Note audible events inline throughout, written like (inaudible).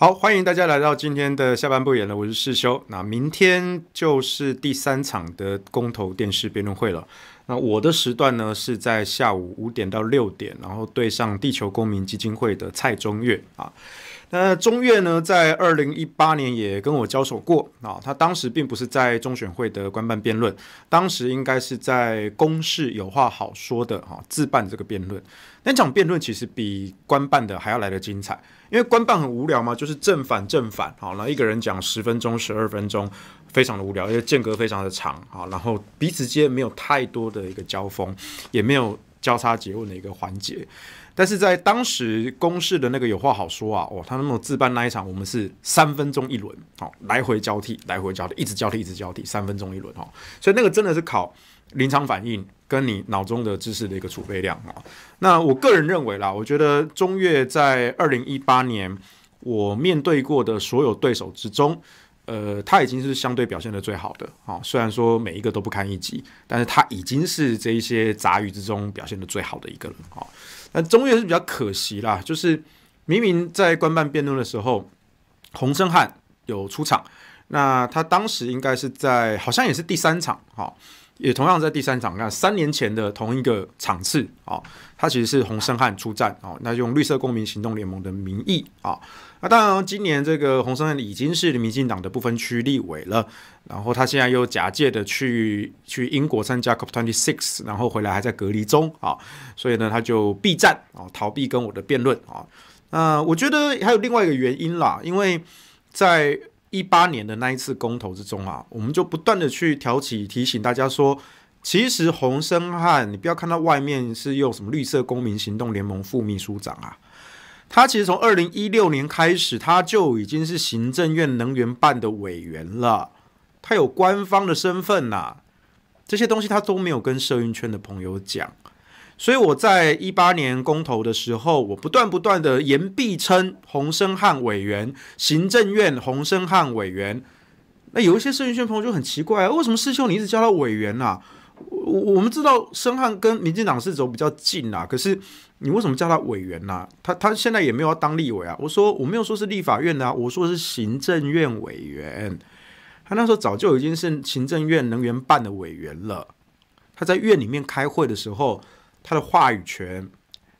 好，欢迎大家来到今天的下半部演了，我是世修。那明天就是第三场的公投电视辩论会了。那我的时段呢是在下午五点到六点，然后对上地球公民基金会的蔡中岳啊。那中岳呢，在二零一八年也跟我交手过啊。他当时并不是在中选会的官办辩论，当时应该是在公示有话好说的哈自办这个辩论。那场辩论其实比官办的还要来得精彩。因为官办很无聊嘛，就是正反正反，好，然后一个人讲十分钟、十二分钟，非常的无聊，因为间隔非常的长啊，然后彼此间没有太多的一个交锋，也没有交叉结问的一个环节。但是在当时公示的那个有话好说啊，哦，他那种自办那一场，我们是三分钟一轮，好，来回交替，来回交替，一直交替，一直交替，三分钟一轮，哈，所以那个真的是考临场反应。跟你脑中的知识的一个储备量啊，那我个人认为啦，我觉得中越在二零一八年我面对过的所有对手之中，呃，他已经是相对表现的最好的啊。虽然说每一个都不堪一击，但是他已经是这一些杂鱼之中表现的最好的一个了啊。那中越是比较可惜啦，就是明明在官办辩论的时候，洪胜汉有出场，那他当时应该是在好像也是第三场哈。也同样在第三场，看三年前的同一个场次啊，他其实是洪胜汉出战啊，那用绿色公民行动联盟的名义啊，那当然今年这个洪胜汉已经是民进党的不分区立委了，然后他现在又假借的去去英国参加 c o p Twenty Six，然后回来还在隔离中啊，所以呢他就避战啊，逃避跟我的辩论啊，那我觉得还有另外一个原因啦，因为在。一八年的那一次公投之中啊，我们就不断的去挑起提醒大家说，其实洪森汉，你不要看到外面是用什么绿色公民行动联盟副秘书长啊，他其实从二零一六年开始，他就已经是行政院能源办的委员了，他有官方的身份呐，这些东西他都没有跟社运圈的朋友讲。所以我在一八年公投的时候，我不断不断的言必称洪生汉委员、行政院洪生汉委员。那有一些社群朋友就很奇怪啊，为什么师兄你一直叫他委员呐？我我们知道生汉跟民进党是走比较近呐，可是你为什么叫他委员呐？他他现在也没有要当立委啊。我说我没有说是立法院啊，我说是行政院委员。他那时候早就已经是行政院能源办的委员了。他在院里面开会的时候。他的话语权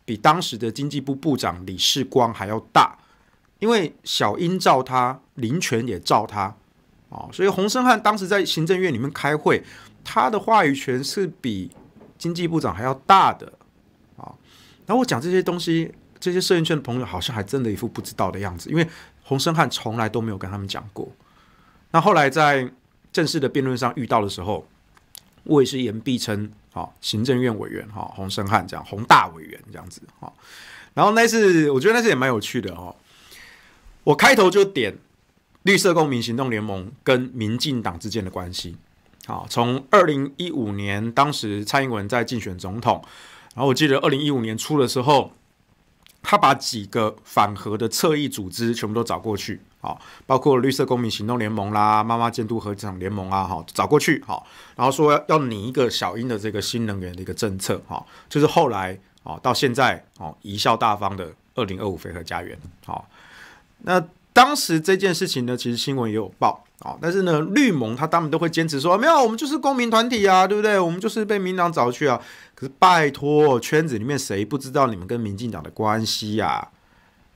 比当时的经济部部长李世光还要大，因为小英照他，林权也照他，啊，所以洪胜汉当时在行政院里面开会，他的话语权是比经济部长还要大的，啊，那我讲这些东西，这些摄影圈的朋友好像还真的一副不知道的样子，因为洪胜汉从来都没有跟他们讲过，那后来在正式的辩论上遇到的时候。我也是严必称哈，行政院委员哈，洪胜汉这样，洪大委员这样子哈。然后那次我觉得那次也蛮有趣的哈。我开头就点绿色公民行动联盟跟民进党之间的关系。好，从二零一五年当时蔡英文在竞选总统，然后我记得二零一五年初的时候，他把几个反核的侧翼组织全部都找过去。好，包括绿色公民行动联盟啦、妈妈监督合场联盟啊，哈，找过去，好，然后说要拟一个小英的这个新能源的一个政策，哈，就是后来，哦，到现在，哦，贻笑大方的二零二五肥和家园，好，那当时这件事情呢，其实新闻也有报，啊，但是呢，绿盟他当然都会坚持说，没有，我们就是公民团体啊，对不对？我们就是被民党找去啊，可是拜托，圈子里面谁不知道你们跟民进党的关系呀？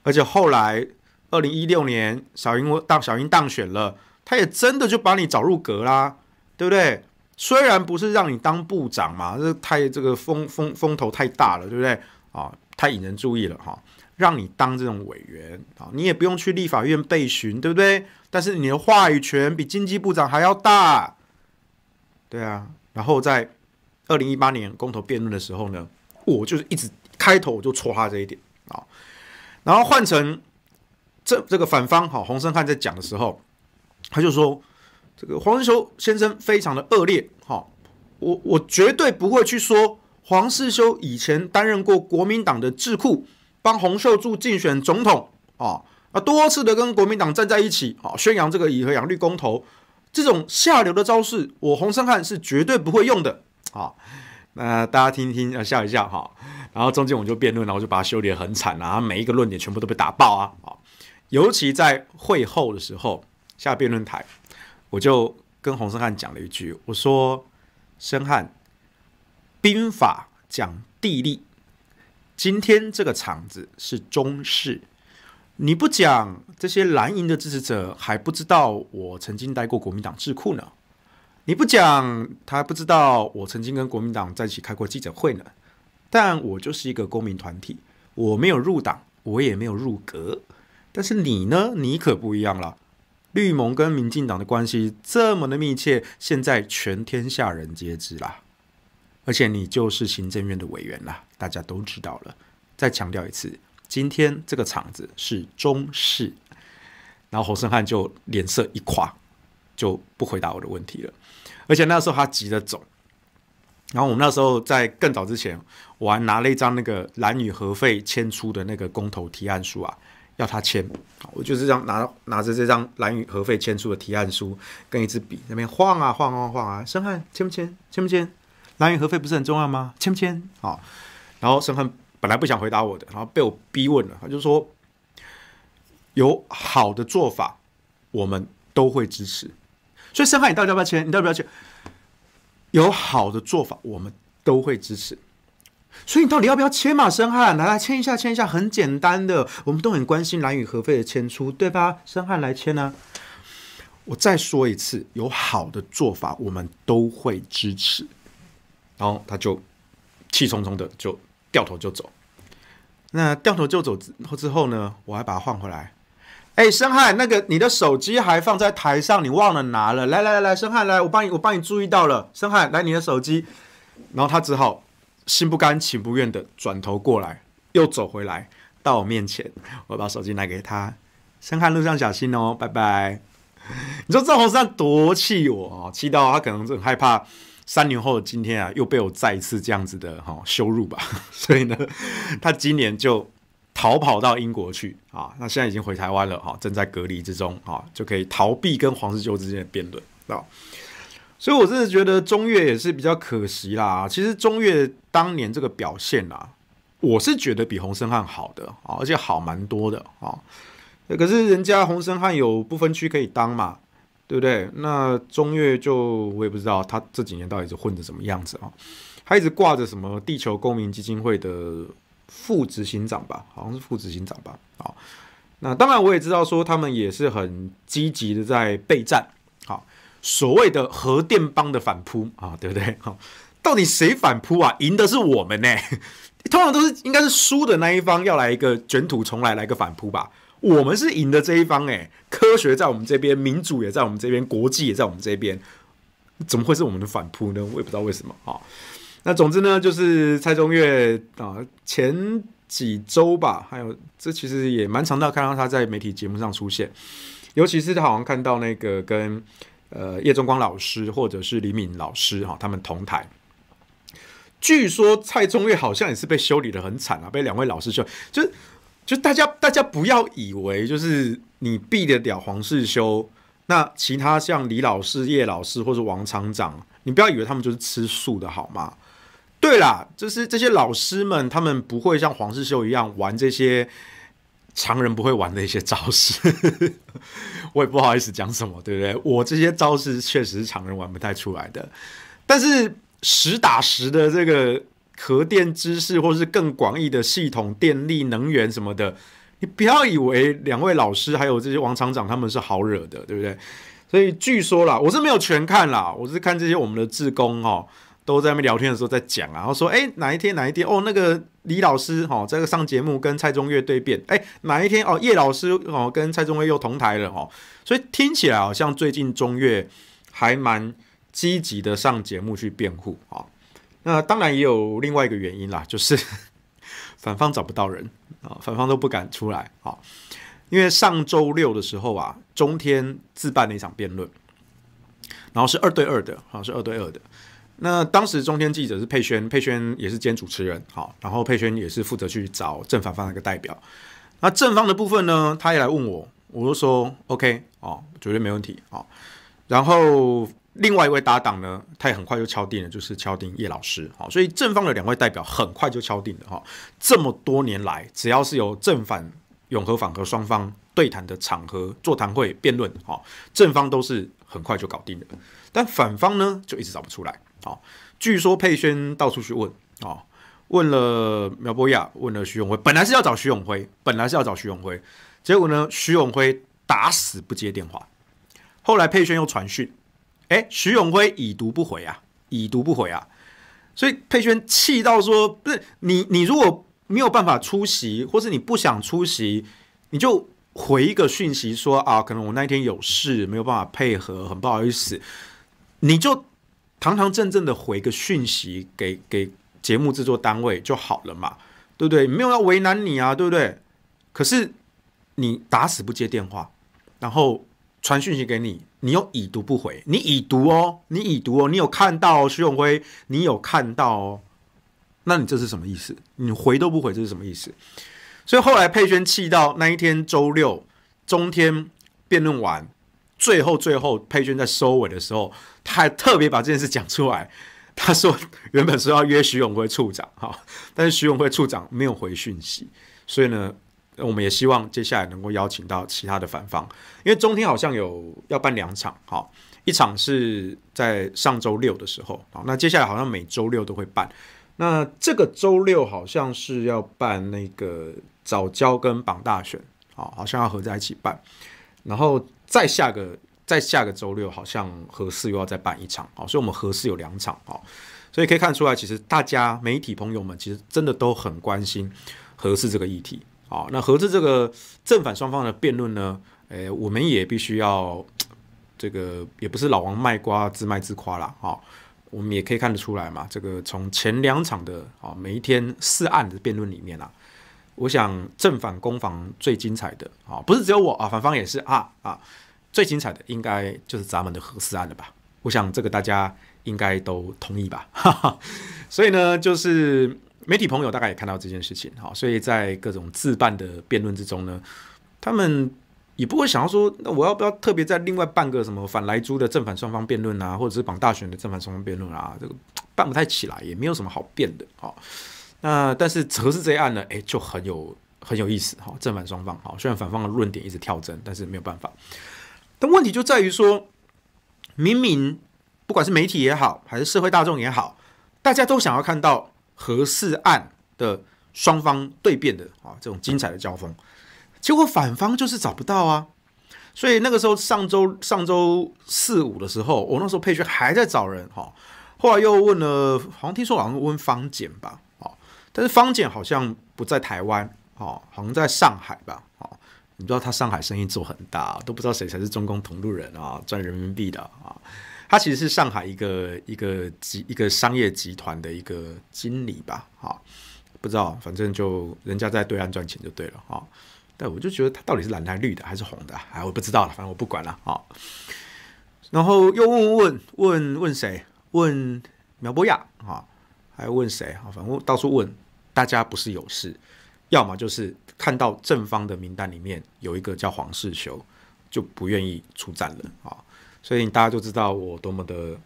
而且后来。二零一六年，小英当小英当选了，他也真的就把你找入阁啦，对不对？虽然不是让你当部长嘛，这太这个风风风头太大了，对不对？啊，太引人注意了哈，让你当这种委员啊，你也不用去立法院被询，对不对？但是你的话语权比经济部长还要大，对啊。然后在二零一八年公投辩论的时候呢，我就是一直开头我就戳他这一点啊，然后换成。这这个反方哈，洪胜汉在讲的时候，他就说这个黄世修先生非常的恶劣哈，我我绝对不会去说黄世修以前担任过国民党的智库，帮洪秀柱竞选总统啊啊多次的跟国民党站在一起啊，宣扬这个以和养绿公投这种下流的招式，我洪胜汉是绝对不会用的啊。那大家听一听啊，笑一笑哈。然后中间我就辩论，然后我就把他修理得很惨啊，每一个论点全部都被打爆啊。尤其在会后的时候下辩论台，我就跟洪生汉讲了一句：“我说，生汉，兵法讲地利，今天这个场子是中式，你不讲这些蓝营的支持者还不知道我曾经待过国民党智库呢，你不讲他还不知道我曾经跟国民党在一起开过记者会呢。但我就是一个公民团体，我没有入党，我也没有入阁。”但是你呢？你可不一样了。绿盟跟民进党的关系这么的密切，现在全天下人皆知啦。而且你就是行政院的委员啦，大家都知道了。再强调一次，今天这个场子是中式。然后侯胜汉就脸色一垮，就不回答我的问题了。而且那时候他急着走。然后我们那时候在更早之前，我还拿了一张那个蓝绿合废迁出的那个公投提案书啊。要他签，我就是这样拿拿着这张蓝雨核废签署的提案书跟一支笔，那边晃啊晃晃晃啊，申翰签不签？签不签？蓝雨核废不是很重要吗？签不签？好，然后申翰本来不想回答我的，然后被我逼问了，他就说有好的做法，我们都会支持。所以申翰，你到底要不要签？你要不要签？有好的做法，我们都会支持。所以你到底要不要签嘛，申汉？来来签一下，签一下，很简单的。我们都很关心蓝宇和肥的签出，对吧？申汉来签呢。我再说一次，有好的做法，我们都会支持。然后他就气冲冲的就掉头就走。那掉头就走之之后呢，我还把他换回来。哎，申汉，那个你的手机还放在台上，你忘了拿了。来来来来，申汉来，我帮你，我帮你注意到了。申汉来，你的手机。然后他只好。心不甘情不愿的转头过来，又走回来到我面前，我把手机拿给他，深看路上小心哦，拜拜。(laughs) 你说这弘山多气我哦，气到他可能很害怕三年后的今天啊又被我再一次这样子的哈羞辱吧，(laughs) 所以呢，他今年就逃跑到英国去啊，那现在已经回台湾了哈，正在隔离之中啊，就可以逃避跟黄世秋之间的辩论啊。所以，我真的觉得中越也是比较可惜啦。其实中越当年这个表现啊，我是觉得比洪森汉好的啊，而且好蛮多的啊。可是人家洪森汉有不分区可以当嘛，对不对？那中越就我也不知道他这几年到底是混的什么样子啊。他一直挂着什么地球公民基金会的副执行长吧，好像是副执行长吧。啊，那当然我也知道说他们也是很积极的在备战，好。所谓的核电帮的反扑啊，对不对？好，到底谁反扑啊？赢的是我们呢？(laughs) 通常都是应该是输的那一方要来一个卷土重来，来个反扑吧。我们是赢的这一方诶，科学在我们这边，民主也在我们这边，国际也在我们这边，怎么会是我们的反扑呢？我也不知道为什么啊。那总之呢，就是蔡中岳啊，前几周吧，还有这其实也蛮常到看到他在媒体节目上出现，尤其是他好像看到那个跟。呃，叶仲光老师或者是李敏老师哈，他们同台。据说蔡宗岳好像也是被修理的很惨啊，被两位老师修，就是，就大家大家不要以为就是你避得了黄世修，那其他像李老师、叶老师或者王厂长，你不要以为他们就是吃素的，好吗？对啦，就是这些老师们，他们不会像黄世修一样玩这些。常人不会玩的一些招式，(laughs) 我也不好意思讲什么，对不对？我这些招式确实是常人玩不太出来的。但是实打实的这个核电知识，或是更广义的系统、电力、能源什么的，你不要以为两位老师还有这些王厂长他们是好惹的，对不对？所以据说啦，我是没有全看啦，我是看这些我们的志工哦。都在那边聊天的时候，在讲啊，然后说，哎，哪一天哪一天哦，那个李老师哦，在上节目跟蔡中岳对辩，哎，哪一天哦，叶老师哦跟蔡中岳又同台了哦，所以听起来好像最近中岳还蛮积极的上节目去辩护啊。那当然也有另外一个原因啦，就是 (laughs) 反方找不到人啊，反方都不敢出来啊，因为上周六的时候啊，中天自办了一场辩论，然后是二对二的，好像是二对二的。那当时中天记者是佩萱，佩萱也是兼主持人，好，然后佩萱也是负责去找正反方的一个代表。那正方的部分呢，他也来问我，我就说 OK 哦，绝对没问题哦。然后另外一位搭档呢，他也很快就敲定了，就是敲定叶老师，好，所以正方的两位代表很快就敲定了哈。这么多年来，只要是有正反永和反和双方对谈的场合、座谈会、辩论，哈，正方都是很快就搞定的，但反方呢，就一直找不出来。好，据说佩轩到处去问啊，问了苗博雅，问了徐永辉，本来是要找徐永辉，本来是要找徐永辉，结果呢，徐永辉打死不接电话。后来佩轩又传讯，哎，徐永辉已读不回啊，已读不回啊，所以佩轩气到说，不是你，你如果没有办法出席，或是你不想出席，你就回一个讯息说啊，可能我那一天有事，没有办法配合，很不好意思，你就。堂堂正正的回个讯息给给节目制作单位就好了嘛，对不对？没有要为难你啊，对不对？可是你打死不接电话，然后传讯息给你，你又已读不回，你已读哦，你已读哦，你有看到徐永辉，你有看到哦，那你这是什么意思？你回都不回，这是什么意思？所以后来佩娟气到那一天周六中天辩论完。最后，最后，佩君在收尾的时候，他还特别把这件事讲出来。他说，原本说要约徐永辉处长，哈，(laughs) 但是徐永辉处长没有回讯息，所以呢，我们也希望接下来能够邀请到其他的反方，因为中天好像有要办两场，哈，一场是在上周六的时候，啊，那接下来好像每周六都会办，那这个周六好像是要办那个早教跟榜大选，啊，好像要合在一起办，然后。再下个再下个周六好像合适又要再办一场啊，所以我们合适有两场啊，所以可以看出来，其实大家媒体朋友们其实真的都很关心合适这个议题啊。那合适这个正反双方的辩论呢，诶，我们也必须要这个也不是老王卖瓜自卖自夸啦，啊，我们也可以看得出来嘛，这个从前两场的啊每一天四案的辩论里面啊。我想正反攻防最精彩的啊，不是只有我啊，反方也是啊啊，最精彩的应该就是咱们的何四案了吧？我想这个大家应该都同意吧，所以呢，就是媒体朋友大概也看到这件事情，哈，所以在各种自办的辩论之中呢，他们也不会想要说，那我要不要特别在另外办个什么反莱猪的正反双方辩论啊，或者是绑大选的正反双方辩论啊，这个办不太起来，也没有什么好辩的啊。那但是则是这一案呢，哎，就很有很有意思哈。正反双方哈，虽然反方的论点一直跳针，但是没有办法。但问题就在于说，明明不管是媒体也好，还是社会大众也好，大家都想要看到核事案的双方对辩的啊这种精彩的交锋，结果反方就是找不到啊。所以那个时候上周上周四五的时候，我那时候配角还在找人哈，后来又问了，好像听说好像问方简吧。但是方简好像不在台湾哦，好像在上海吧哦，你知道他上海生意做很大，都不知道谁才是中共同路人啊，赚人民币的啊，他其实是上海一个一个集一个商业集团的一个经理吧啊，不知道，反正就人家在对岸赚钱就对了啊，但我就觉得他到底是蓝是绿的还是红的哎，我不知道了，反正我不管了啊，然后又问问问问谁问苗博雅啊，还问谁啊，反正到处问。大家不是有事，要么就是看到正方的名单里面有一个叫黄世修，就不愿意出战了啊。所以大家就知道我多么的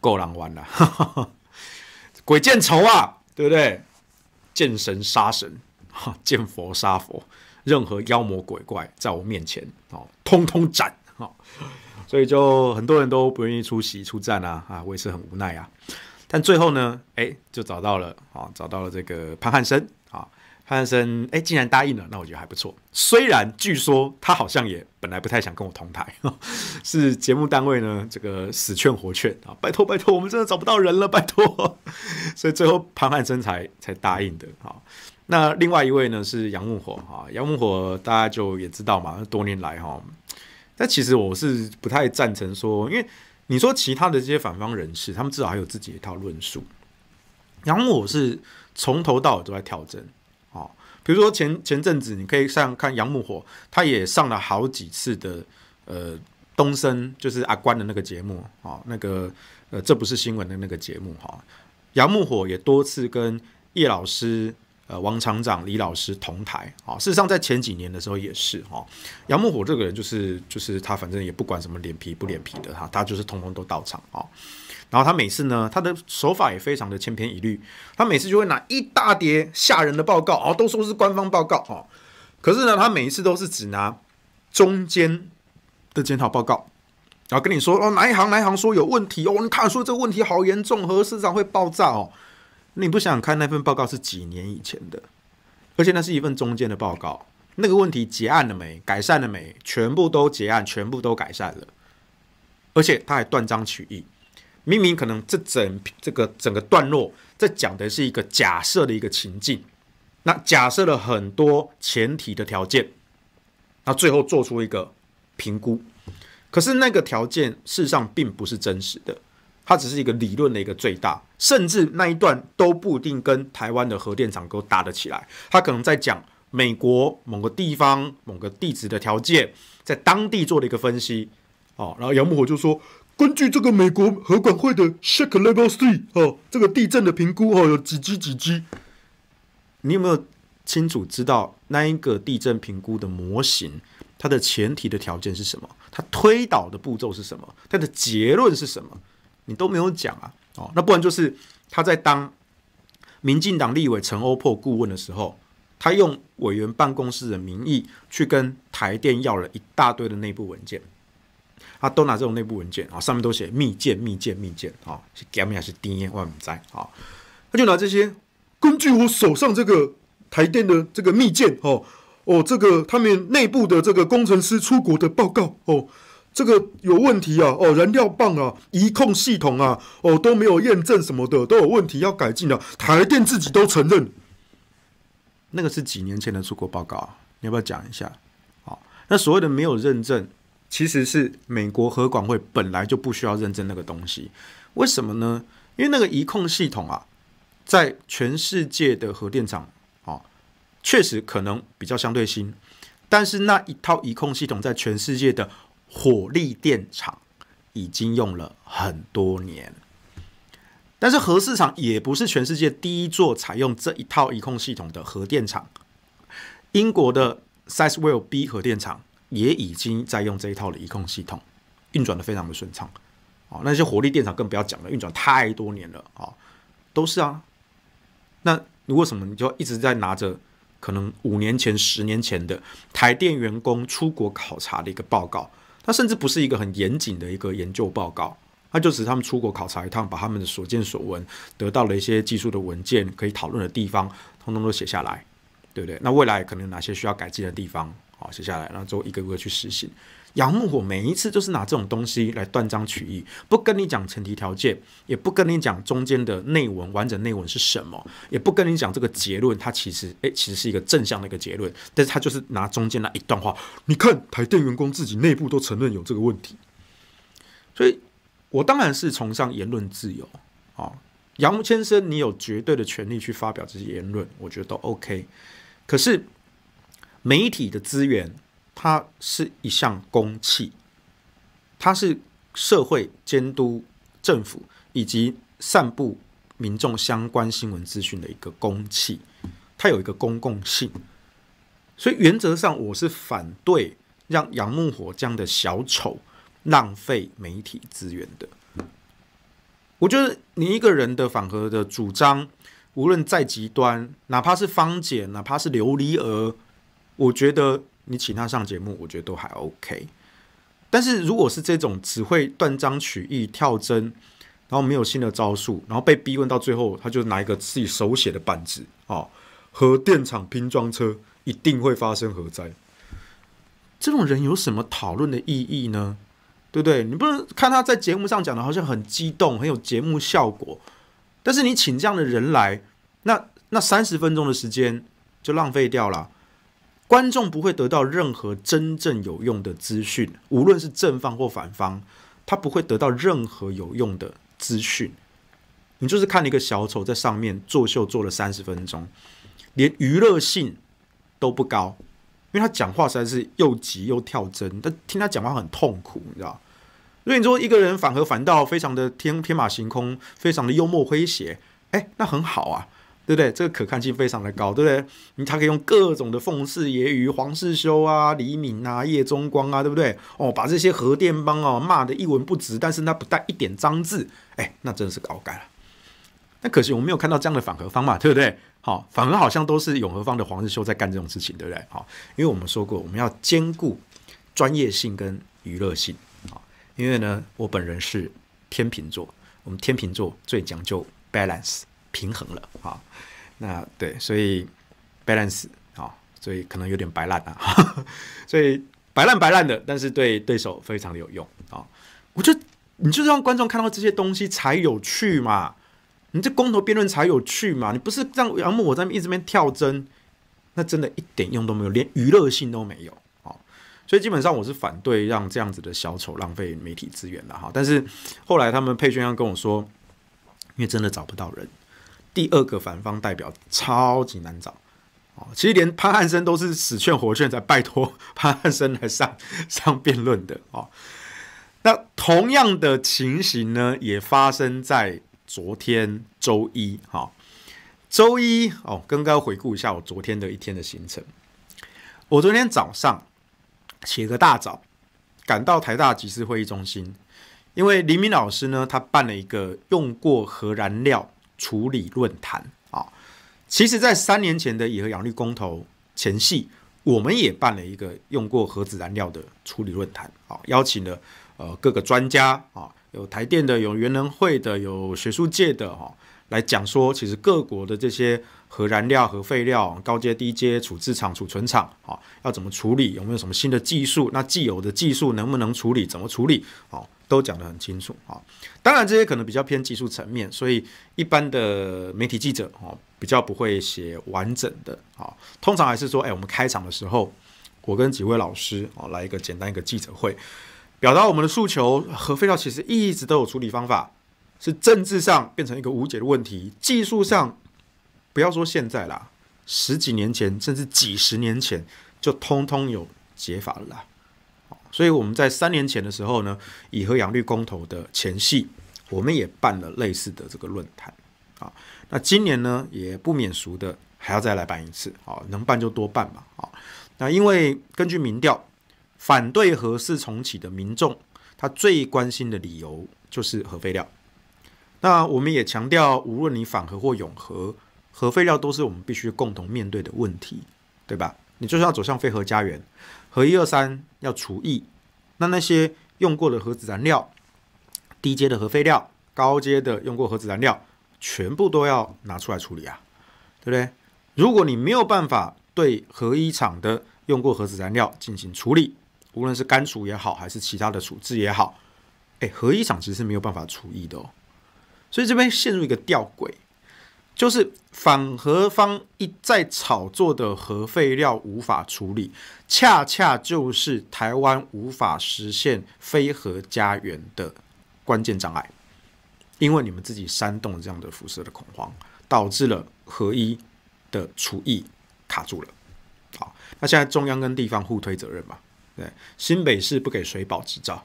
够狼玩了，(laughs) 鬼见愁啊，对不对？见神杀神，哈，见佛杀佛，任何妖魔鬼怪在我面前，哦，通通斩，哈。所以就很多人都不愿意出席出战啊，啊，我也是很无奈啊。但最后呢，哎，就找到了啊，找到了这个潘汉生啊，潘汉生哎，竟然答应了，那我觉得还不错。虽然据说他好像也本来不太想跟我同台，是节目单位呢这个死劝活劝啊，拜托拜托，我们真的找不到人了，拜托。所以最后潘汉生才才答应的啊。那另外一位呢是杨木火哈，杨木火大家就也知道嘛，多年来哈，但其实我是不太赞成说，因为。你说其他的这些反方人士，他们至少还有自己一套论述。杨木火是从头到尾都在跳针啊，比如说前前阵子，你可以上看杨木火，他也上了好几次的呃东森，就是阿关的那个节目啊，那个呃这不是新闻的那个节目哈。杨木火也多次跟叶老师。呃，王厂长、李老师同台啊。事实上，在前几年的时候也是哈。杨木火这个人就是，就是他，反正也不管什么脸皮不脸皮的哈，他就是通通都到场啊。然后他每次呢，他的手法也非常的千篇一律。他每次就会拿一大叠吓人的报告哦，都说是官方报告哦，可是呢，他每一次都是只拿中间的检讨报告，然后跟你说哦，哪一行哪一行说有问题哦，你看说这个问题好严重，何市长会爆炸哦。你不想想看那份报告是几年以前的，而且那是一份中间的报告。那个问题结案了没？改善了没？全部都结案，全部都改善了。而且他还断章取义，明明可能这整这个整个段落，这讲的是一个假设的一个情境，那假设了很多前提的条件，那最后做出一个评估。可是那个条件事实上并不是真实的。它只是一个理论的一个最大，甚至那一段都不一定跟台湾的核电厂都搭得起来。它可能在讲美国某个地方某个地址的条件，在当地做了一个分析。哦，然后杨木火就说：“根据这个美国核管会的 shake l e v e l t 哦，这个地震的评估，哦，有几级几级。”你有没有清楚知道那一个地震评估的模型，它的前提的条件是什么？它推导的步骤是什么？它的结论是什么？你都没有讲啊？哦，那不然就是他在当民进党立委陈欧破顾问的时候，他用委员办公室的名义去跟台电要了一大堆的内部文件，他都拿这种内部文件啊，上面都写密件、密件、密件啊，是盖面还是 d n a 万无一灾啊？他就拿这些，根据我手上这个台电的这个密件哦，哦，这个他们内部的这个工程师出国的报告哦。这个有问题啊！哦，燃料棒啊，仪控系统啊，哦都没有验证什么的，都有问题要改进的。台电自己都承认，那个是几年前的出国报告，你要不要讲一下？好，那所谓的没有认证，其实是美国核管会本来就不需要认证那个东西，为什么呢？因为那个仪控系统啊，在全世界的核电厂啊，确实可能比较相对新，但是那一套仪控系统在全世界的。火力电厂已经用了很多年，但是核市场也不是全世界第一座采用这一套一控系统的核电厂。英国的 Sizewell B 核电厂也已经在用这一套的一控系统，运转的非常的顺畅。哦，那些火力电厂更不要讲了，运转太多年了啊，都是啊。那如果什么你就一直在拿着可能五年前、十年前的台电员工出国考察的一个报告？它甚至不是一个很严谨的一个研究报告，它就是他们出国考察一趟，把他们的所见所闻，得到了一些技术的文件，可以讨论的地方，通通都写下来，对不对？那未来可能哪些需要改进的地方，好写下来，然后之后一个一个去实行。杨木火每一次就是拿这种东西来断章取义，不跟你讲前提条件，也不跟你讲中间的内文完整内文是什么，也不跟你讲这个结论，它其实诶，其实是一个正向的一个结论，但是他就是拿中间那一段话，你看台电员工自己内部都承认有这个问题，所以我当然是崇尚言论自由啊，杨先生，你有绝对的权利去发表这些言论，我觉得都 OK，可是媒体的资源。它是一项公器，它是社会监督政府以及散布民众相关新闻资讯的一个公器，它有一个公共性，所以原则上我是反对让杨木火这样的小丑浪费媒体资源的。我觉得你一个人的反核的主张，无论再极端，哪怕是方简，哪怕是琉璃娥，我觉得。你请他上节目，我觉得都还 OK。但是如果是这种只会断章取义、跳针，然后没有新的招数，然后被逼问到最后，他就拿一个自己手写的板子，哦，核电厂拼装车一定会发生核灾。这种人有什么讨论的意义呢？对不对？你不能看他在节目上讲的，好像很激动，很有节目效果。但是你请这样的人来，那那三十分钟的时间就浪费掉了。观众不会得到任何真正有用的资讯，无论是正方或反方，他不会得到任何有用的资讯。你就是看了一个小丑在上面作秀，做了三十分钟，连娱乐性都不高，因为他讲话实在是又急又跳针，但听他讲话很痛苦，你知道。所以你说一个人反核反倒，非常的天，天马行空，非常的幽默诙谐，哎，那很好啊。对不对？这个可看性非常的高，对不对？你他可以用各种的奉祀爷、与黄世修啊、李敏啊、叶宗光啊，对不对？哦，把这些核电帮哦骂的一文不值，但是他不带一点脏字，哎，那真的是搞改了。那可惜我没有看到这样的反核方嘛，对不对？好，反核好像都是永和方的黄世修在干这种事情，对不对？好，因为我们说过，我们要兼顾专业性跟娱乐性哦，因为呢，我本人是天秤座，我们天秤座最讲究 balance。平衡了啊，那对，所以 balance 啊，所以可能有点白烂啊，(laughs) 所以白烂白烂的，但是对对手非常的有用啊。我就你就是让观众看到这些东西才有趣嘛，你这公投辩论才有趣嘛，你不是让杨木我在一直边跳针，那真的一点用都没有，连娱乐性都没有啊。所以基本上我是反对让这样子的小丑浪费媒体资源的哈。但是后来他们配宣要跟我说，因为真的找不到人。第二个反方代表超级难找哦，其实连潘汉生都是死劝活劝才拜托潘汉生来上上辩论的哦。那同样的情形呢，也发生在昨天周一哈。周一哦，刚刚回顾一下我昨天的一天的行程。我昨天早上起个大早，赶到台大集思会议中心，因为黎明老师呢，他办了一个用过核燃料。处理论坛啊，其实，在三年前的以和养绿公投前夕，我们也办了一个用过核子燃料的处理论坛啊，邀请了呃各个专家啊，有台电的，有元能会的，有学术界的哈，来讲说，其实各国的这些核燃料、核废料、高阶、低阶处置厂、储存厂啊，要怎么处理，有没有什么新的技术？那既有的技术能不能处理？怎么处理？哦。都讲得很清楚啊，当然这些可能比较偏技术层面，所以一般的媒体记者哦比较不会写完整的啊，通常还是说，哎，我们开场的时候，我跟几位老师哦来一个简单一个记者会，表达我们的诉求和废料其实一直都有处理方法，是政治上变成一个无解的问题，技术上不要说现在啦，十几年前甚至几十年前就通通有解法了。所以我们在三年前的时候呢，以和扬绿公投的前戏，我们也办了类似的这个论坛，啊，那今年呢也不免俗的还要再来办一次，啊，能办就多办吧，啊，那因为根据民调，反对核四重启的民众，他最关心的理由就是核废料。那我们也强调，无论你反核或永核，核废料都是我们必须共同面对的问题，对吧？你就是要走向废核家园，核一二三。要除役，那那些用过的核子燃料，低阶的核废料，高阶的用过核子燃料，全部都要拿出来处理啊，对不对？如果你没有办法对核一厂的用过核子燃料进行处理，无论是干除也好，还是其他的处置也好，哎，核一厂其实是没有办法除役的哦，所以这边陷入一个吊诡。就是反核方一再炒作的核废料无法处理，恰恰就是台湾无法实现非核家园的关键障碍。因为你们自己煽动这样的辐射的恐慌，导致了核一的厨艺卡住了。好，那现在中央跟地方互推责任嘛？对，新北市不给水保执照，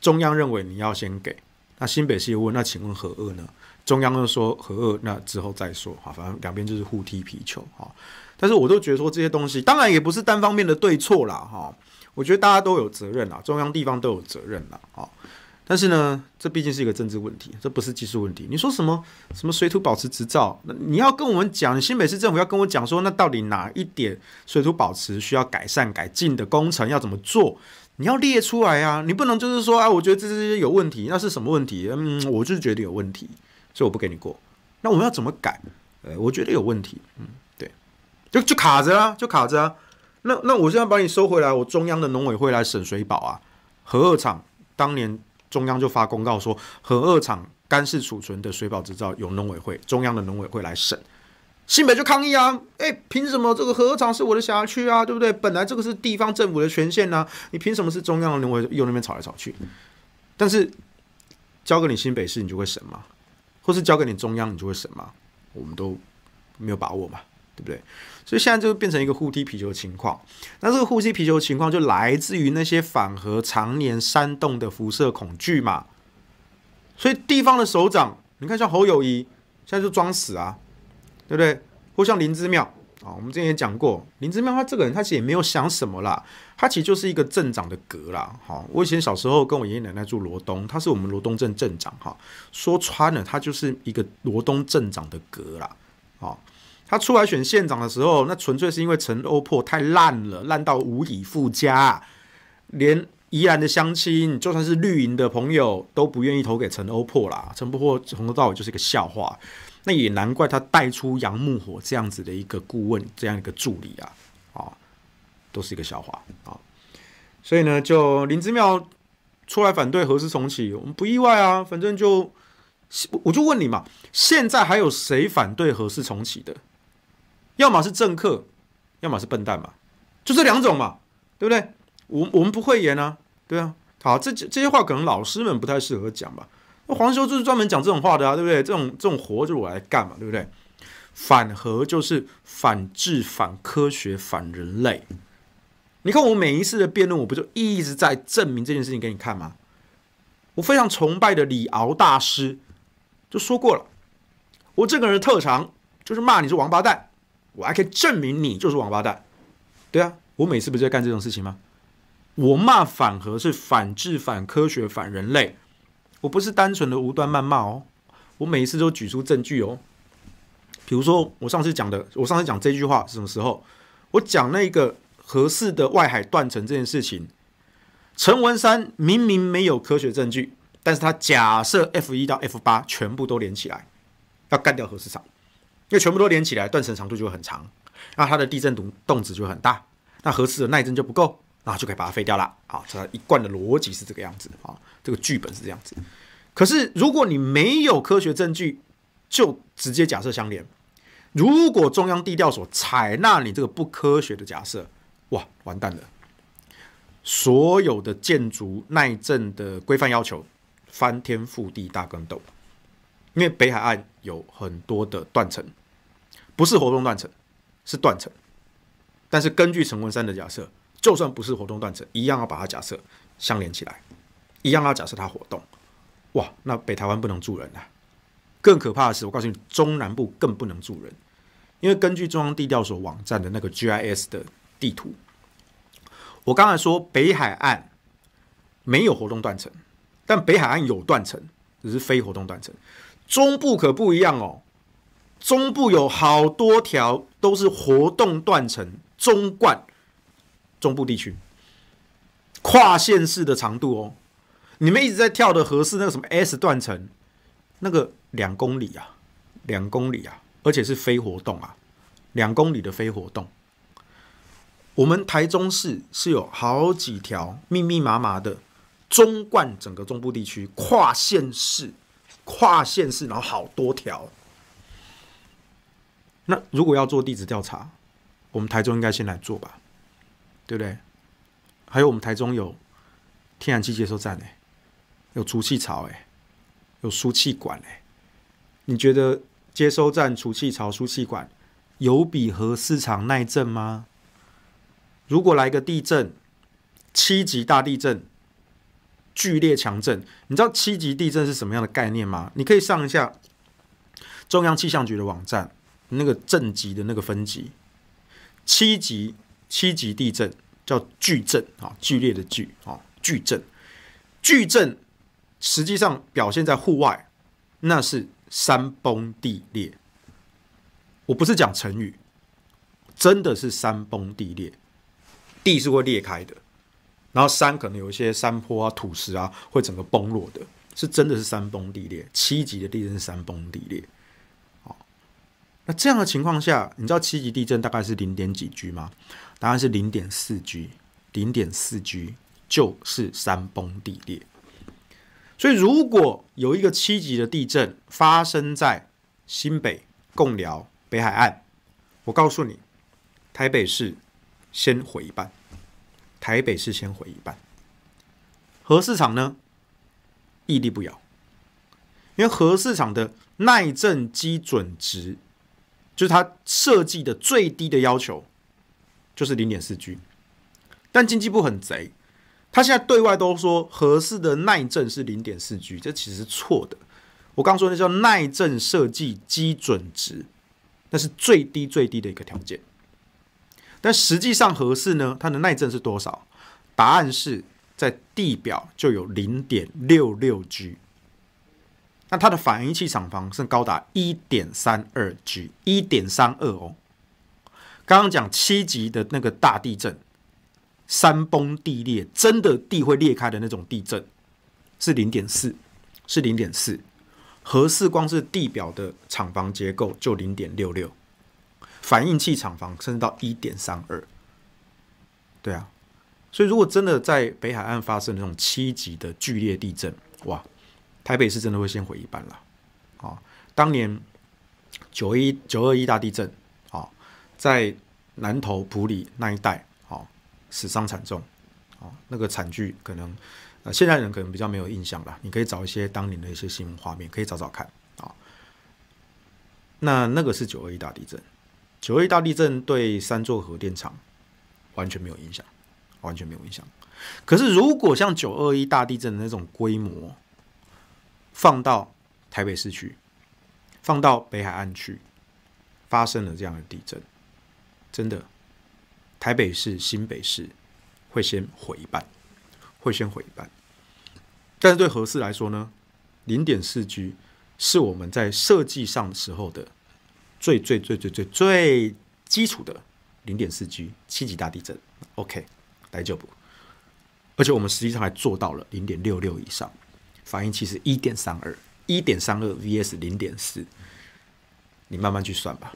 中央认为你要先给。那新北市又问，那请问核二呢？中央又说和恶，那之后再说哈，反正两边就是互踢皮球哈。但是我都觉得说这些东西，当然也不是单方面的对错啦哈。我觉得大家都有责任啦，中央地方都有责任啦啊。但是呢，这毕竟是一个政治问题，这不是技术问题。你说什么什么水土保持执照，那你要跟我们讲，新北市政府要跟我讲说，那到底哪一点水土保持需要改善改进的工程要怎么做？你要列出来啊，你不能就是说啊，我觉得这这些有问题，那是什么问题？嗯，我就是觉得有问题。所以我不给你过，那我们要怎么改？呃，我觉得有问题，嗯，对，就就卡着啊，就卡着啊。那那我现在把你收回来，我中央的农委会来审水保啊。核二厂当年中央就发公告说，核二厂干式储存的水保执照由农委会，中央的农委会来审。新北就抗议啊，哎，凭什么这个核二厂是我的辖区啊？对不对？本来这个是地方政府的权限呢，你凭什么是中央的农委又那边吵来吵去？但是交给你新北市，你就会审吗？或是交给你中央，你就会什嘛？我们都没有把握嘛，对不对？所以现在就变成一个互踢皮球的情况。那这个互踢皮球情况就来自于那些反核常年煽动的辐射恐惧嘛。所以地方的首长，你看像侯友谊，现在就装死啊，对不对？或像林之妙。啊，我们之前也讲过林志妙，他这个人他其实也没有想什么啦，他其实就是一个镇长的格啦。好，我以前小时候跟我爷爷奶奶住罗东，他是我们罗东镇镇长哈。说穿了，他就是一个罗东镇长的格啦。啊，他出来选县长的时候，那纯粹是因为陈欧破太烂了，烂到无以复加，连宜兰的乡亲，就算是绿营的朋友，都不愿意投给陈欧破啦。陈欧破从头到尾就是一个笑话。那也难怪他带出杨木火这样子的一个顾问，这样一个助理啊，啊，都是一个笑话啊。所以呢，就林之妙出来反对何时重启，我们不意外啊。反正就我就问你嘛，现在还有谁反对何时重启的？要么是政客，要么是笨蛋嘛，就这两种嘛，对不对？我我们不会言啊，对啊。好，这这些话可能老师们不太适合讲吧。黄修就是专门讲这种话的啊，对不对？这种这种活就是我来干嘛，对不对？反核就是反智、反科学、反人类。你看我每一次的辩论，我不就一直在证明这件事情给你看吗？我非常崇拜的李敖大师就说过了，我这个人的特长就是骂你是王八蛋，我还可以证明你就是王八蛋。对啊，我每次不就在干这种事情吗？我骂反核是反智、反科学、反人类。我不是单纯的无端谩骂哦，我每一次都举出证据哦。比如说我上次讲的，我上次讲这句话是什么时候？我讲那个合适的外海断层这件事情，陈文山明明没有科学证据，但是他假设 F 一到 F 八全部都连起来，要干掉核市厂，因为全部都连起来，断层长度就会很长，那它的地震动动值就很大，那合适的耐震就不够，那就可以把它废掉了。啊，这一贯的逻辑是这个样子啊。这个剧本是这样子，可是如果你没有科学证据，就直接假设相连。如果中央地调所采纳你这个不科学的假设，哇，完蛋了！所有的建筑耐震的规范要求翻天覆地大更斗，因为北海岸有很多的断层，不是活动断层，是断层。但是根据陈文山的假设，就算不是活动断层，一样要把它假设相连起来。一样要假设它活动，哇，那北台湾不能住人啊！更可怕的是，我告诉你，中南部更不能住人，因为根据中央地调所网站的那个 GIS 的地图，我刚才说北海岸没有活动断层，但北海岸有断层，只是非活动断层。中部可不一样哦，中部有好多条都是活动断层，中冠中部地区跨县市的长度哦。你们一直在跳的，合适那个什么 S 断层，那个两公里啊，两公里啊，而且是非活动啊，两公里的非活动。我们台中市是有好几条密密麻麻的，中贯整个中部地区，跨县市，跨县市，然后好多条。那如果要做地址调查，我们台中应该先来做吧，对不对？还有我们台中有天然气接收站呢。有除气槽哎，有输气管哎，你觉得接收站、储气槽、输气管有比和市场耐震吗？如果来个地震，七级大地震，剧烈强震，你知道七级地震是什么样的概念吗？你可以上一下中央气象局的网站，那个震级的那个分级，七级七级地震叫巨震啊，剧烈的巨啊，巨震，巨震。实际上表现在户外，那是山崩地裂。我不是讲成语，真的是山崩地裂，地是会裂开的，然后山可能有一些山坡啊、土石啊会整个崩落的，是真的是山崩地裂。七级的地震是山崩地裂。那这样的情况下，你知道七级地震大概是零点几 G 吗？答案是零点四 G，零点四 G 就是山崩地裂。所以，如果有一个七级的地震发生在新北、贡寮、北海岸，我告诉你，台北市先毁一半，台北市先毁一半。核市场呢，屹立不摇，因为核市场的耐震基准值就是它设计的最低的要求，就是零点四 G。但经济部很贼。他现在对外都说合适的耐震是零点四 g，这其实错的。我刚说那叫耐震设计基准值，那是最低最低的一个条件。但实际上合适呢，它的耐震是多少？答案是在地表就有零点六六 g。那它的反应器厂房是高达一点三二 g，一点三二哦。刚刚讲七级的那个大地震。山崩地裂，真的地会裂开的那种地震，是零点四，是零点四。核四光是地表的厂房结构就零点六六，反应器厂房甚至到一点三二。对啊，所以如果真的在北海岸发生那种七级的剧烈地震，哇，台北市真的会先毁一半了。啊，当年九一九二一大地震啊，在南投埔里那一带。死伤惨重，啊，那个惨剧可能，呃，现代人可能比较没有印象了。你可以找一些当年的一些新闻画面，可以找找看啊。那那个是九二一大地震，九二一大地震对三座核电厂完全没有影响，完全没有影响。可是，如果像九二一大地震的那种规模，放到台北市区，放到北海岸去，发生了这样的地震，真的。台北市、新北市会先毁一半，会先毁一半。但是对和氏来说呢，零点四 G 是我们在设计上时候的最最最最最最基础的零点四 G 七级大地震。OK，来就补。而且我们实际上还做到了零点六六以上，反应其实一点三二，一点三二 VS 零点四，你慢慢去算吧。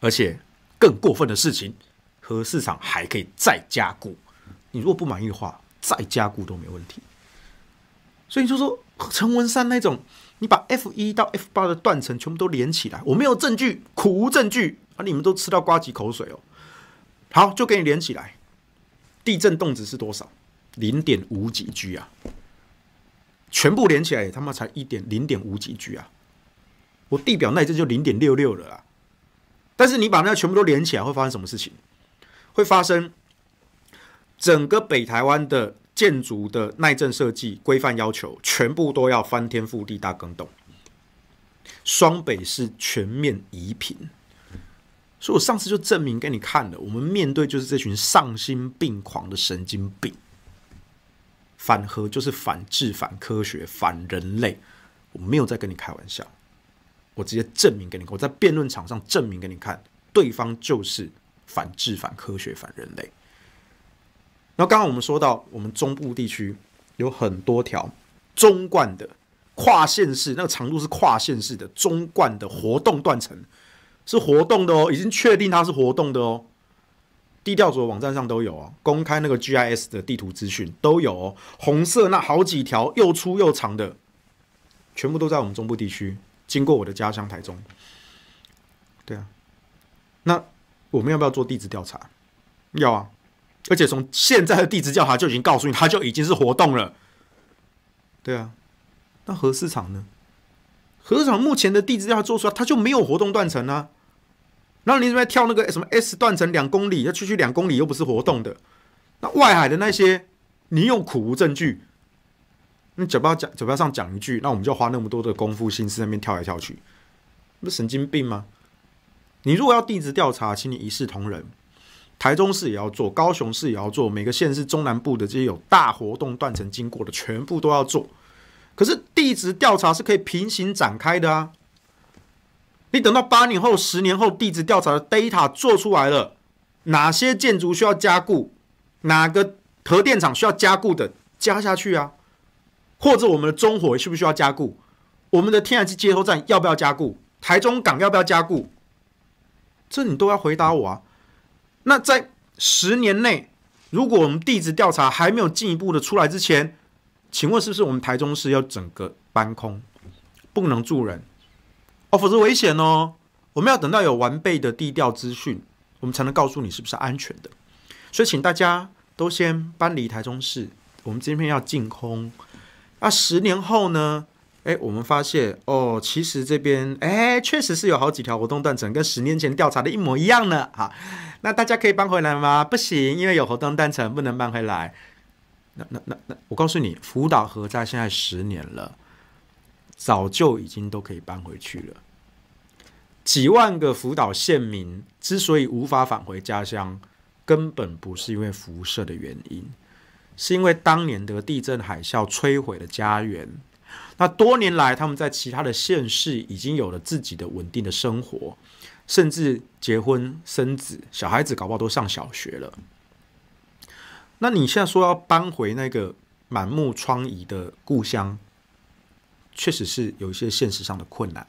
而且更过分的事情。而市场还可以再加固，你如果不满意的话，再加固都没问题。所以就说陈文山那种，你把 F 一到 F 八的断层全部都连起来，我没有证据，苦无证据啊！你们都吃到瓜子口水哦。好，就给你连起来。地震动值是多少？零点五几 G 啊？全部连起来也他妈才一点零点五几 G 啊！我地表耐震就零点六六了啦。但是你把那全部都连起来，会发生什么事情？会发生整个北台湾的建筑的耐震设计规范要求，全部都要翻天覆地大更动。双北是全面移平，所以我上次就证明给你看了。我们面对就是这群丧心病狂的神经病，反核就是反智、反科学、反人类。我没有在跟你开玩笑，我直接证明给你，我在辩论场上证明给你看，对方就是。反智、反科学、反人类。那刚刚我们说到，我们中部地区有很多条中冠的跨线式，那个长度是跨线式的中冠的活动断层是活动的哦，已经确定它是活动的哦。低调的网站上都有哦，公开那个 GIS 的地图资讯都有。哦。红色那好几条又粗又长的，全部都在我们中部地区，经过我的家乡台中。对啊，那。我们要不要做地质调查？要啊！而且从现在的地质调查就已经告诉你，它就已经是活动了。对啊，那核市场呢？核场目前的地质调查做出来，它就没有活动断层啊。那你怎么跳那个什么 S 断层两公里？要出去两公里又不是活动的。那外海的那些，你又苦无证据。那嘴巴讲嘴巴上讲一句，那我们就花那么多的功夫心思在那边跳来跳去，那神经病吗？你如果要地质调查，请你一视同仁，台中市也要做，高雄市也要做，每个县市中南部的这些有大活动断层经过的，全部都要做。可是地质调查是可以平行展开的啊。你等到八年后、十年后，地质调查的 data 做出来了，哪些建筑需要加固，哪个核电厂需要加固的加下去啊？或者我们的中火需不需要加固？我们的天然气接收站要不要加固？台中港要不要加固？这你都要回答我啊？那在十年内，如果我们地质调查还没有进一步的出来之前，请问是不是我们台中市要整个搬空，不能住人？哦，否则危险哦。我们要等到有完备的地调资讯，我们才能告诉你是不是安全的。所以，请大家都先搬离台中市。我们今天要净空。那十年后呢？哎，我们发现哦，其实这边哎，确实是有好几条活动断层，跟十年前调查的一模一样呢。哈，那大家可以搬回来吗？不行，因为有活动断层，不能搬回来。那那那那，我告诉你，福岛核灾现在十年了，早就已经都可以搬回去了。几万个福岛县民之所以无法返回家乡，根本不是因为辐射的原因，是因为当年的地震海啸摧毁了家园。那多年来，他们在其他的县市已经有了自己的稳定的生活，甚至结婚生子，小孩子搞不好都上小学了。那你现在说要搬回那个满目疮痍的故乡，确实是有一些现实上的困难，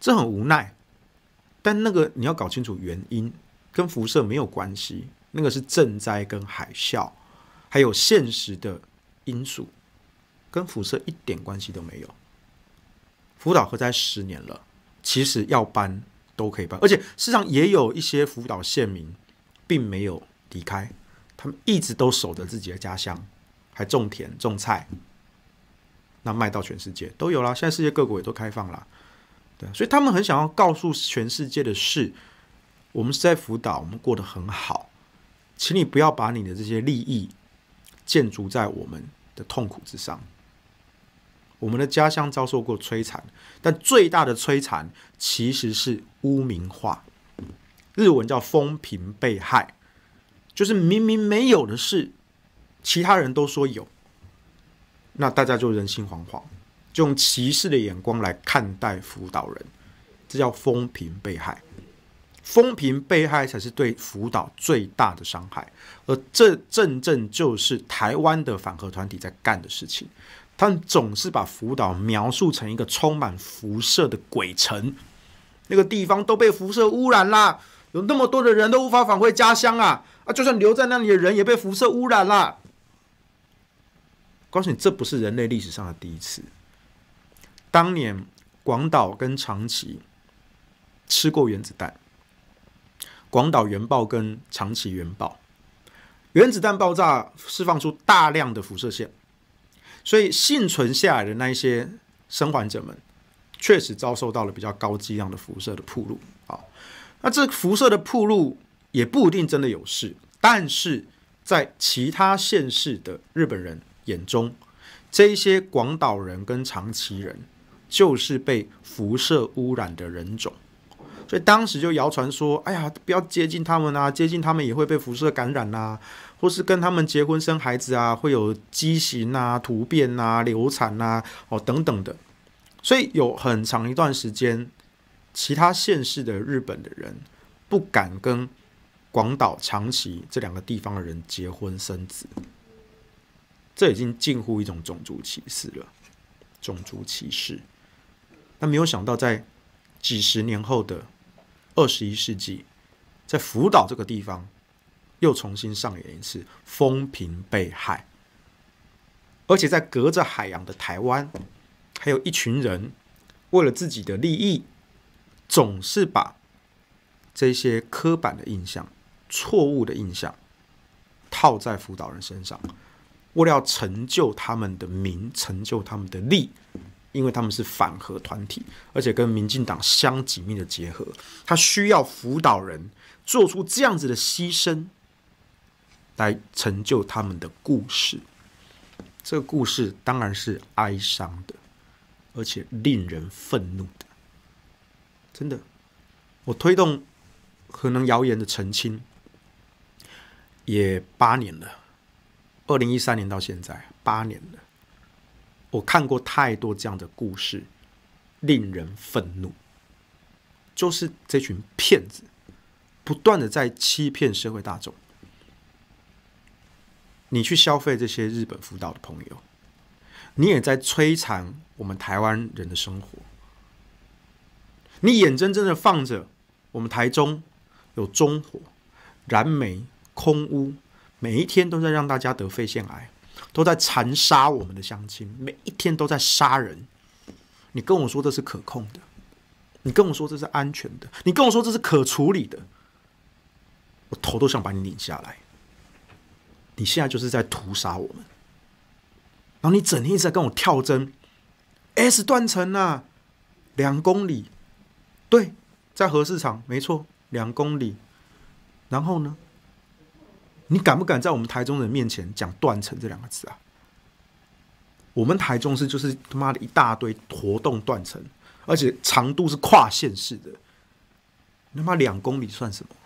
这很无奈。但那个你要搞清楚原因，跟辐射没有关系，那个是赈灾跟海啸，还有现实的因素。跟辐射一点关系都没有。福岛核灾十年了，其实要搬都可以搬，而且事实上也有一些福岛县民并没有离开，他们一直都守着自己的家乡，还种田种菜，那卖到全世界都有啦。现在世界各国也都开放了，对，所以他们很想要告诉全世界的是，我们是在福岛，我们过得很好，请你不要把你的这些利益建筑在我们的痛苦之上。我们的家乡遭受过摧残，但最大的摧残其实是污名化。日文叫“风评被害”，就是明明没有的事，其他人都说有，那大家就人心惶惶，就用歧视的眼光来看待福岛人，这叫“风评被害”。风评被害才是对福岛最大的伤害，而这正正就是台湾的反核团体在干的事情。他们总是把福岛描述成一个充满辐射的鬼城，那个地方都被辐射污染啦，有那么多的人都无法返回家乡啊！啊，就算留在那里的人也被辐射污染啦。告诉你，这不是人类历史上的第一次。当年广岛跟长崎吃过原子弹，广岛原爆跟长崎原爆，原子弹爆炸释放出大量的辐射线。所以幸存下来的那一些生还者们，确实遭受到了比较高剂量的辐射的铺路啊。那这辐射的铺路也不一定真的有事，但是在其他县市的日本人眼中，这一些广岛人跟长崎人就是被辐射污染的人种。所以当时就谣传说，哎呀，不要接近他们啊，接近他们也会被辐射感染啊。或是跟他们结婚生孩子啊，会有畸形啊、突变啊、流产啊，哦等等的，所以有很长一段时间，其他县市的日本的人不敢跟广岛、长崎这两个地方的人结婚生子，这已经近乎一种种族歧视了。种族歧视，那没有想到在几十年后的二十一世纪，在福岛这个地方。又重新上演一次风评被害，而且在隔着海洋的台湾，还有一群人，为了自己的利益，总是把这些刻板的印象、错误的印象套在辅导人身上，为了要成就他们的名、成就他们的利，因为他们是反核团体，而且跟民进党相紧密的结合，他需要辅导人做出这样子的牺牲。来成就他们的故事，这个故事当然是哀伤的，而且令人愤怒的。真的，我推动可能谣言的澄清也八年了，二零一三年到现在八年了。我看过太多这样的故事，令人愤怒，就是这群骗子不断的在欺骗社会大众。你去消费这些日本辅导的朋友，你也在摧残我们台湾人的生活。你眼睁睁的放着我们台中有中火、燃煤、空屋，每一天都在让大家得肺腺癌，都在残杀我们的乡亲，每一天都在杀人。你跟我说这是可控的，你跟我说这是安全的，你跟我说这是可处理的，我头都想把你拧下来。你现在就是在屠杀我们，然后你整天一直在跟我跳针，S 断层啊，两公里，对，在核市场没错，两公里，然后呢？你敢不敢在我们台中人面前讲断层这两个字啊？我们台中市就是他妈的一大堆活动断层，而且长度是跨线式的，他妈两公里算什么？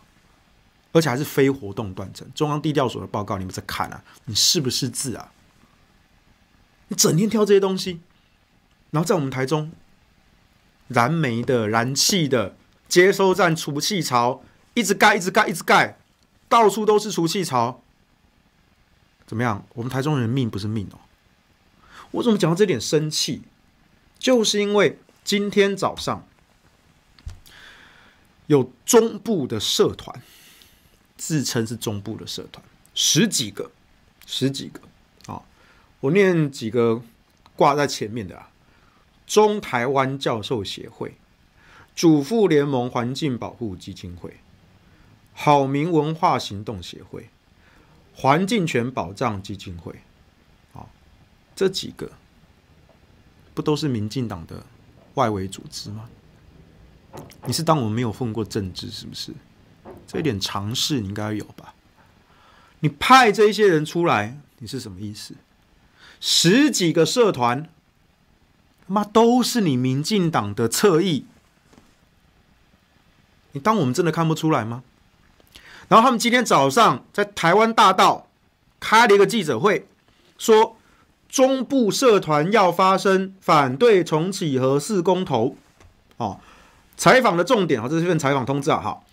而且还是非活动断层，中央地调所的报告你们在看啊？你是不是字啊？你整天挑这些东西，然后在我们台中，燃煤的、燃气的接收站储气槽一直盖、一直盖、一直盖，到处都是储气槽。怎么样？我们台中人命不是命哦。我怎么讲到这点生气？就是因为今天早上有中部的社团。自称是中部的社团，十几个，十几个啊！我念几个挂在前面的啊：中台湾教授协会、主妇联盟环境保护基金会、好民文化行动协会、环境权保障基金会。哦，这几个不都是民进党的外围组织吗？你是当我们没有混过政治，是不是？这一点常识你应该有吧？你派这一些人出来，你是什么意思？十几个社团，他妈都是你民进党的侧翼，你当我们真的看不出来吗？然后他们今天早上在台湾大道开了一个记者会，说中部社团要发生反对重启和四公投。哦，采访的重点啊，这是份采访通知啊，好。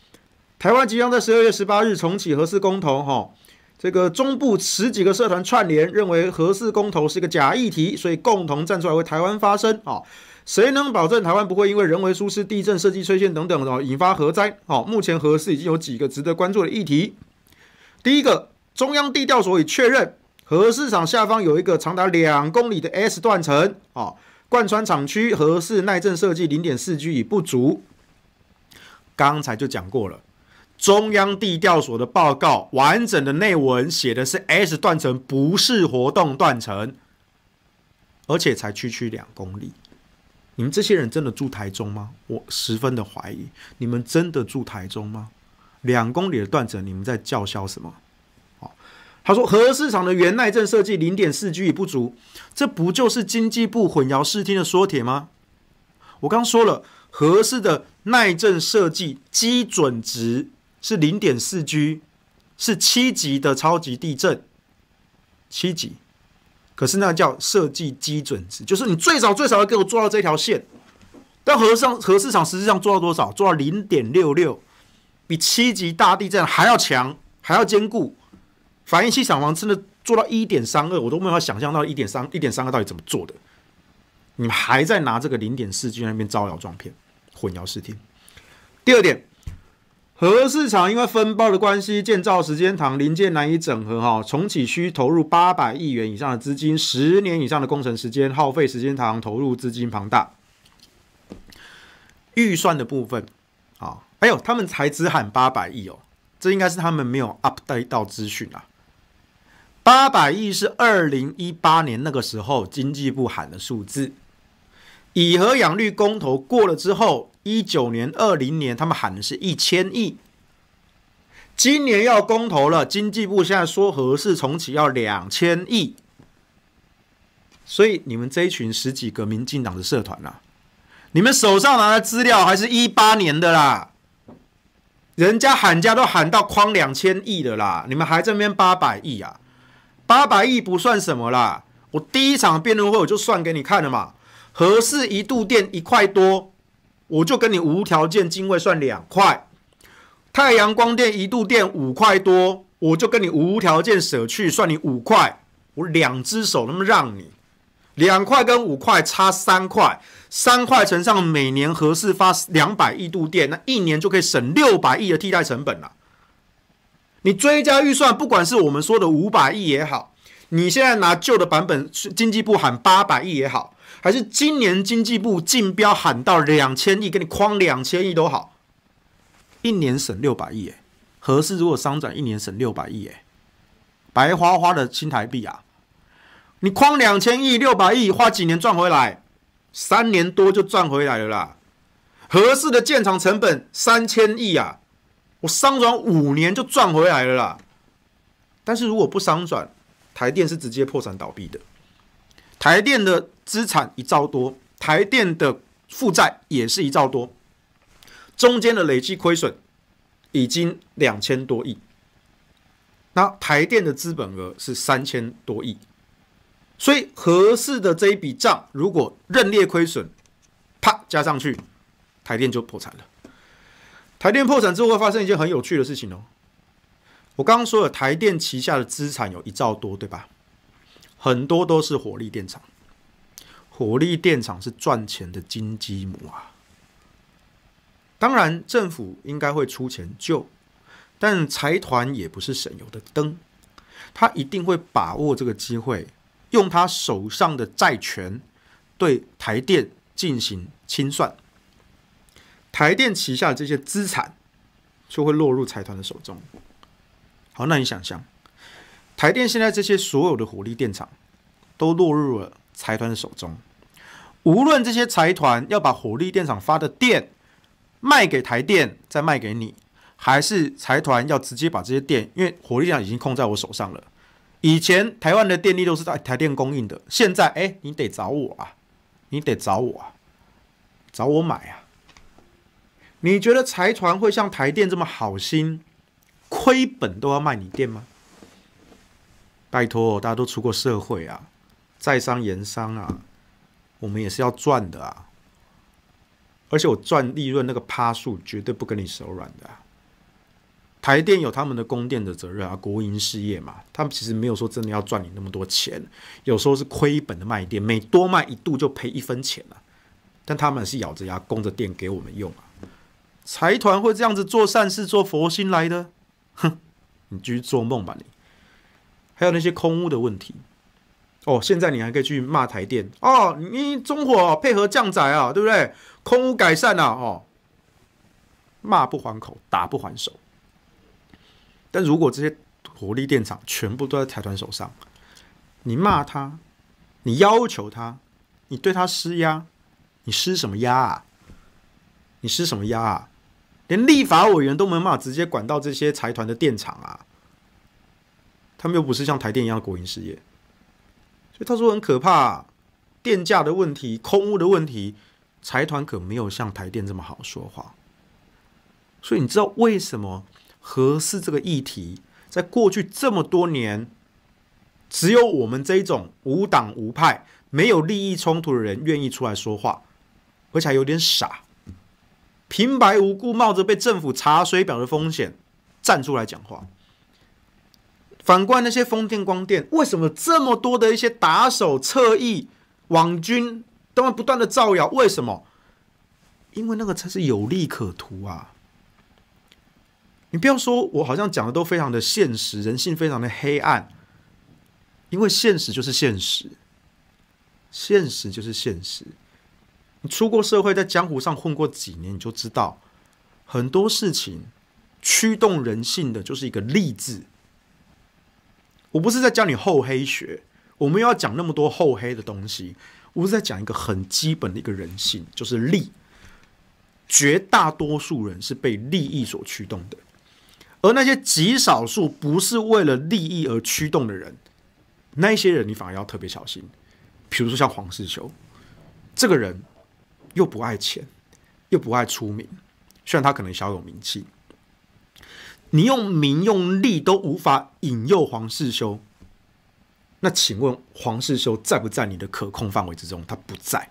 台湾即将在十二月十八日重启核四公投，哈，这个中部十几个社团串联，认为核四公投是个假议题，所以共同站出来为台湾发声，啊，谁能保证台湾不会因为人为疏失、地震设计缺陷等等的引发核灾？哦，目前核四已经有几个值得关注的议题，第一个，中央地调所已确认，核市场下方有一个长达两公里的 S 断层，啊，贯穿厂区，核四耐震设计零点四 G 已不足，刚才就讲过了。中央地调所的报告完整的内文写的是 S 断层不是活动断层，而且才区区两公里。你们这些人真的住台中吗？我十分的怀疑，你们真的住台中吗？两公里的断层，你们在叫嚣什么？哦，他说核市场的原耐震设计零点四 G 不足，这不就是经济部混淆视听的缩帖吗？我刚说了，核四的耐震设计基准值。是零点四 G，是七级的超级地震，七级，可是那叫设计基准值，就是你最早最少要给我做到这条线。但核上核市场实际上做到多少？做到零点六六，比七级大地震还要强，还要坚固。反应器厂房真的做到一点三二，我都没有想象到一点三一点三二到底怎么做的。你们还在拿这个零点四 G 那边招摇撞骗，混淆视听。第二点。核市场因为分包的关系，建造时间长，零件难以整合。哈，重启需投入八百亿元以上的资金，十年以上的工程时间，耗费时间长，投入资金庞大。预算的部分，啊，哎有他们才只喊八百亿哦，这应该是他们没有 update 到资讯啊。八百亿是二零一八年那个时候经济部喊的数字，以核养绿公投过了之后。一九年、二零年，他们喊的是一千亿。今年要公投了，经济部现在说合适重启要两千亿。所以你们这一群十几个民进党的社团呐，你们手上拿的资料还是一八年的啦。人家喊价都喊到框两千亿的啦，你们还这边八百亿啊？八百亿不算什么啦。我第一场辩论会我就算给你看了嘛，合适一度电一块多。我就跟你无条件进位算两块，太阳光电一度电五块多，我就跟你无条件舍去算你五块，我两只手那么让你两块跟五块差三块，三块乘上每年合适发两百亿度电，那一年就可以省六百亿的替代成本了。你追加预算，不管是我们说的五百亿也好，你现在拿旧的版本经济部喊八百亿也好。还是今年经济部竞标喊到两千亿，给你框两千亿都好，一年省六百亿哎，合适。如果商转一年省六百亿哎，白花花的新台币啊，你框两千亿六百亿，花几年赚回来？三年多就赚回来了啦。合适的建厂成本三千亿啊，我商转五年就赚回来了啦。但是如果不商转，台电是直接破产倒闭的，台电的。资产一兆多，台电的负债也是一兆多，中间的累计亏损已经两千多亿，那台电的资本额是三千多亿，所以合适的这一笔账，如果认列亏损，啪加上去，台电就破产了。台电破产之后，会发生一件很有趣的事情哦。我刚刚说了，台电旗下的资产有一兆多，对吧？很多都是火力电厂。火力电厂是赚钱的金鸡母啊！当然，政府应该会出钱救，但财团也不是省油的灯，他一定会把握这个机会，用他手上的债权对台电进行清算，台电旗下的这些资产就会落入财团的手中。好那你想象，台电现在这些所有的火力电厂都落入了。财团的手中，无论这些财团要把火力电厂发的电卖给台电，再卖给你，还是财团要直接把这些电，因为火力量已经控在我手上了。以前台湾的电力都是在台电供应的，现在哎，你得找我啊，你得找我啊，找我买啊。你觉得财团会像台电这么好心，亏本都要卖你电吗？拜托，大家都出过社会啊。在商言商啊，我们也是要赚的啊。而且我赚利润那个趴数绝对不跟你手软的。台电有他们的供电的责任啊，国营事业嘛，他们其实没有说真的要赚你那么多钱，有时候是亏本的卖电，每多卖一度就赔一分钱了。但他们是咬着牙供着电给我们用啊。财团会这样子做善事、做佛心来的？哼，你继续做梦吧你。还有那些空屋的问题。哦，现在你还可以去骂台电哦，你中火配合降仔啊，对不对？空屋改善啊，哦，骂不还口，打不还手。但如果这些火力电厂全部都在台团手上，你骂他，你要求他，你对他施压，你施什么压啊？你施什么压啊？连立法委员都没骂，直接管到这些财团的电厂啊？他们又不是像台电一样国营事业。所以他说很可怕，电价的问题、空屋的问题，财团可没有像台电这么好说话。所以你知道为什么合四这个议题，在过去这么多年，只有我们这一种无党无派、没有利益冲突的人愿意出来说话，而且还有点傻，平白无故冒着被政府查水表的风险站出来讲话。反观那些风电、光电，为什么这么多的一些打手、侧翼、网军都在不断的造谣？为什么？因为那个才是有利可图啊！你不要说我好像讲的都非常的现实，人性非常的黑暗，因为现实就是现实，现实就是现实。你出过社会，在江湖上混过几年，你就知道很多事情驱动人性的，就是一个利字。我不是在教你厚黑学，我们又要讲那么多厚黑的东西。我是在讲一个很基本的一个人性，就是利。绝大多数人是被利益所驱动的，而那些极少数不是为了利益而驱动的人，那些人你反而要特别小心。比如说像黄世球，这个人又不爱钱，又不爱出名，虽然他可能小有名气。你用名、用利都无法引诱黄世修，那请问黄世修在不在你的可控范围之中？他不在，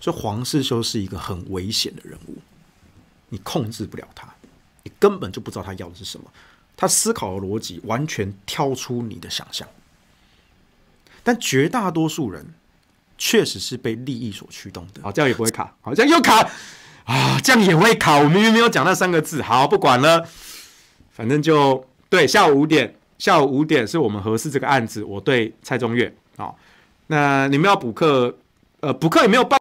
所以黄世修是一个很危险的人物，你控制不了他，你根本就不知道他要的是什么，他思考的逻辑完全跳出你的想象。但绝大多数人确实是被利益所驱动的。好，这样也不会卡，好这样又卡啊，这样也会卡。我明明没有讲那三个字，好，不管了。反正就对，下午五点，下午五点是我们合适这个案子。我对蔡宗岳啊，那你们要补课，呃，补课也没有办。